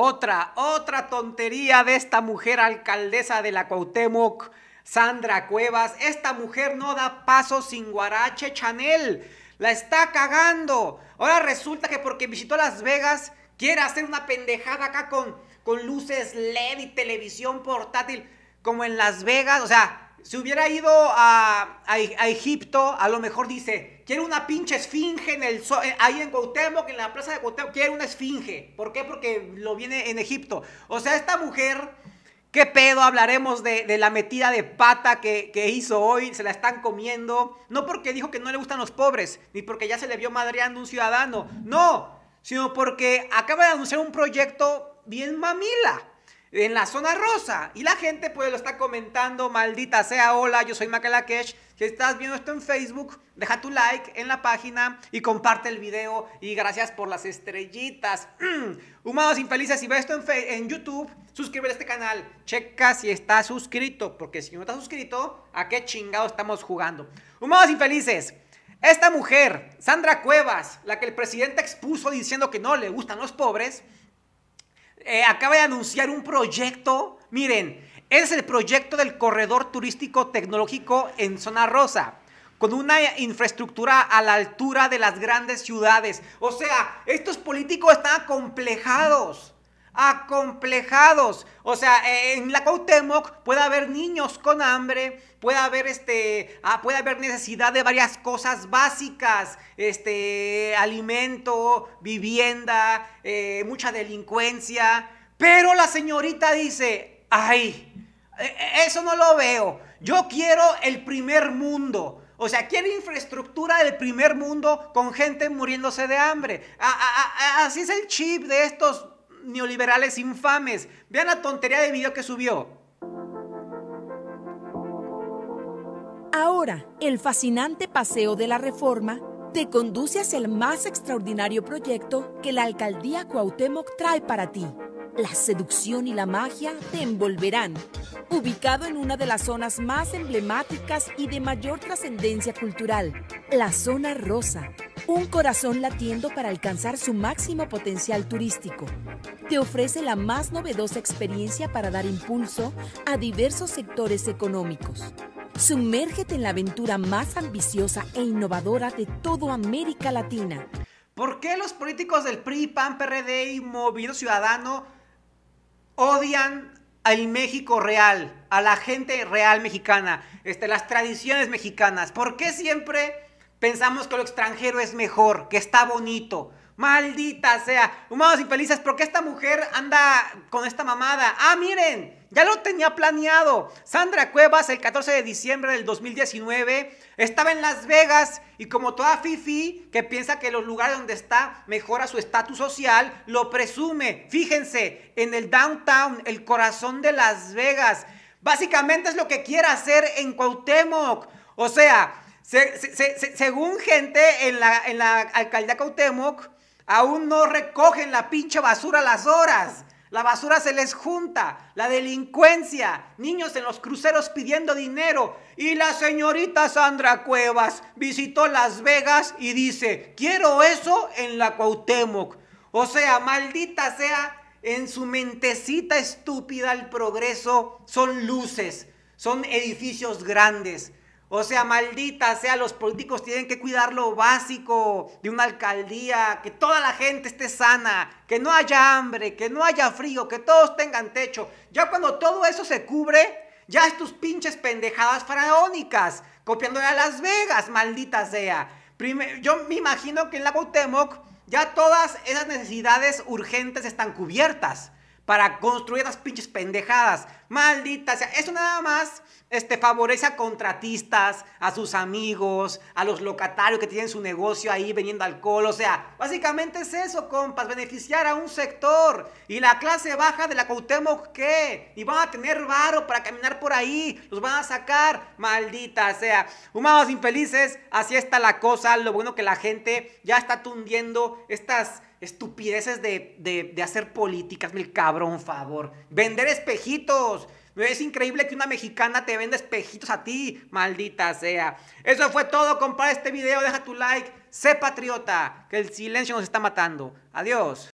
Otra, otra tontería de esta mujer alcaldesa de la Cuauhtémoc, Sandra Cuevas. Esta mujer no da paso sin Guarache Chanel. La está cagando. Ahora resulta que porque visitó Las Vegas quiere hacer una pendejada acá con, con luces LED y televisión portátil como en Las Vegas. O sea, si hubiera ido a Egipto, a lo mejor dice, Quiero una pinche esfinge en el eh, ahí en Cuauhtémoc, en la plaza de Cuauhtémoc. quiere una esfinge. ¿Por qué? Porque lo viene en Egipto. O sea, esta mujer, qué pedo, hablaremos de, la metida de pata que, que, hizo hoy. Se la están comiendo. No porque dijo que no le gustan los pobres, ni porque ya se le vio madreando un ciudadano. No, sino porque acaba de anunciar un proyecto bien mamila en la zona rosa. Y la gente pues lo está comentando, maldita sea, hola, yo soy Macalakesh... Si estás viendo esto en Facebook, deja tu like en la página y comparte el video. Y gracias por las estrellitas. ...Humados infelices, si ves esto en, YouTube, suscríbete a este canal. Checa si estás suscrito, porque si no estás suscrito, ¿a qué chingado estamos jugando? ...Humados infelices. Esta mujer, Sandra Cuevas, la que el presidente expuso diciendo que no le gustan los pobres, eh, acaba de anunciar un proyecto, miren, es el proyecto del corredor turístico tecnológico en Zona Rosa con una infraestructura a la altura de las grandes ciudades. O sea, estos políticos están acomplejados acomplejados. O sea, eh, en la Cautemoc puede haber niños con hambre, puede haber este, ah, puede haber necesidad de varias cosas básicas, este, alimento, vivienda, eh, mucha delincuencia. Pero la señorita dice, ay, e, e, eso no lo veo. Yo quiero el primer mundo. O sea, quiero infraestructura del primer mundo con gente muriéndose de hambre. Ah, ah, así es el chip de estos neoliberales infames. Vean la tontería de video que subió. Ahora, el fascinante paseo de la reforma te conduce hacia el más extraordinario proyecto que la alcaldía Cuauhtémoc trae para ti. La seducción y la magia te envolverán. Ubicado en una de las zonas más emblemáticas y de mayor trascendencia cultural, la zona rosa, un corazón latiendo para alcanzar su máximo potencial turístico. Te ofrece la más novedosa experiencia para dar impulso a diversos sectores económicos. Sumérgete en la aventura más ambiciosa e innovadora de toda América Latina. ¿Por qué los políticos del PRI, PAN, PRD y Movimiento Ciudadano odian al México real, a la gente real mexicana, este, las tradiciones mexicanas? ¿Por qué siempre Pensamos que lo extranjero es mejor, que está bonito. Maldita sea. Humanos infelices, ¿por qué esta mujer anda con esta mamada? Ah, miren, ya lo tenía planeado. Sandra Cuevas, el 14 de diciembre del 2019, estaba en Las Vegas y como toda Fifi que piensa que los lugares donde está mejora su estatus social, lo presume. Fíjense, en el downtown, el corazón de Las Vegas. Básicamente es lo que quiere hacer en Cuauhtémoc. O sea, según gente en la, en la alcaldía Cautemoc, aún no recogen la pinche basura a las horas. La basura se les junta, la delincuencia, niños en los cruceros pidiendo dinero. Y la señorita Sandra Cuevas visitó Las Vegas y dice, quiero eso en la Cuauhtémoc. O sea, maldita sea, en su mentecita estúpida el progreso son luces, son edificios grandes, o sea, maldita sea, los políticos tienen que cuidar lo básico de una alcaldía, que toda la gente esté sana, que no haya hambre, que no haya frío, que todos tengan techo. Ya cuando todo eso se cubre, ya es tus pinches pendejadas faraónicas, copiándole a Las Vegas, maldita sea. yo me imagino que en la Cuauhtémoc ya todas esas necesidades urgentes están cubiertas para construir las pinches pendejadas. Maldita sea. Eso nada más este, favorece a contratistas, a sus amigos, a los locatarios que tienen su negocio ahí vendiendo alcohol. O sea, básicamente es eso, compas, beneficiar a un sector. ¿Y la clase baja de la Cuauhtémoc qué? Y van a tener varo para caminar por ahí. Los van a sacar. Maldita sea. humados infelices, así está la cosa. Lo bueno que la gente ya está tundiendo estas estupideces de, hacer políticas, mil cabrón favor. Vender espejitos. Es increíble que una mexicana te venda espejitos a ti, maldita sea. Eso fue todo, compara este video, deja tu like, sé patriota, que el silencio nos está matando. Adiós.